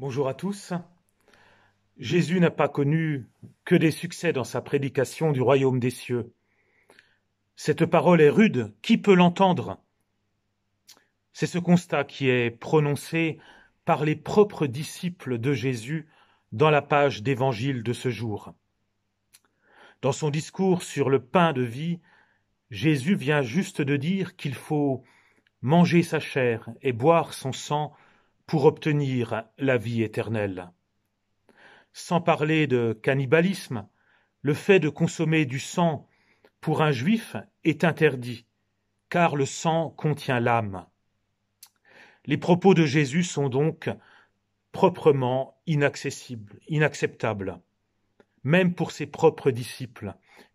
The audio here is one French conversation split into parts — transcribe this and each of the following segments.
Bonjour à tous. Jésus n'a pas connu que des succès dans sa prédication du royaume des cieux. Cette parole est rude, qui peut l'entendre C'est ce constat qui est prononcé par les propres disciples de Jésus dans la page d'évangile de ce jour. Dans son discours sur le pain de vie, Jésus vient juste de dire qu'il faut manger sa chair et boire son sang pour obtenir la vie éternelle. Sans parler de cannibalisme, le fait de consommer du sang pour un juif est interdit, car le sang contient l'âme. Les propos de Jésus sont donc proprement inaccessibles, inacceptables, même pour ses propres disciples,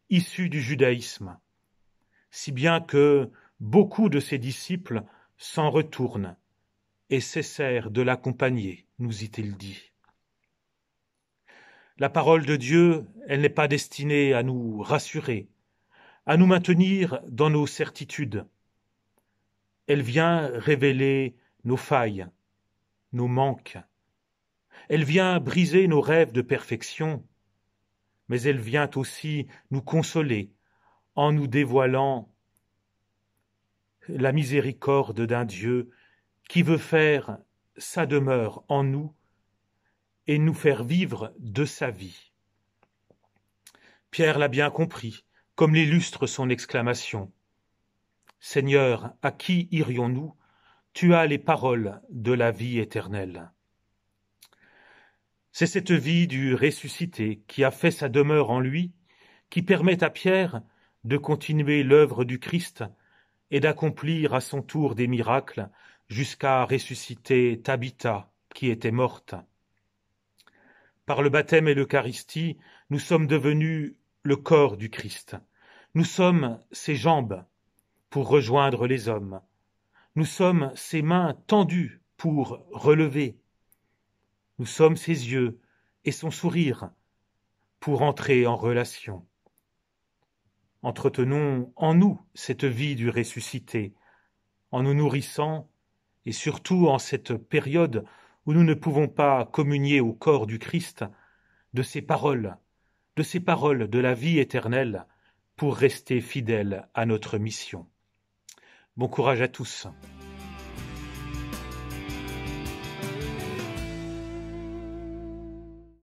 issus du judaïsme, si bien que beaucoup de ses disciples s'en retournent et cessèrent de l'accompagner, nous y il dit. La parole de Dieu, elle n'est pas destinée à nous rassurer, à nous maintenir dans nos certitudes. Elle vient révéler nos failles, nos manques. Elle vient briser nos rêves de perfection, mais elle vient aussi nous consoler en nous dévoilant la miséricorde d'un Dieu qui veut faire sa demeure en nous et nous faire vivre de sa vie. Pierre l'a bien compris, comme l'illustre son exclamation. Seigneur, à qui irions-nous Tu as les paroles de la vie éternelle. C'est cette vie du ressuscité qui a fait sa demeure en lui, qui permet à Pierre de continuer l'œuvre du Christ et d'accomplir à son tour des miracles jusqu'à ressusciter Tabitha qui était morte. Par le baptême et l'Eucharistie, nous sommes devenus le corps du Christ. Nous sommes ses jambes pour rejoindre les hommes. Nous sommes ses mains tendues pour relever. Nous sommes ses yeux et son sourire pour entrer en relation. Entretenons en nous cette vie du ressuscité, en nous nourrissant et surtout en cette période où nous ne pouvons pas communier au corps du Christ, de ses paroles, de ses paroles de la vie éternelle, pour rester fidèles à notre mission. Bon courage à tous.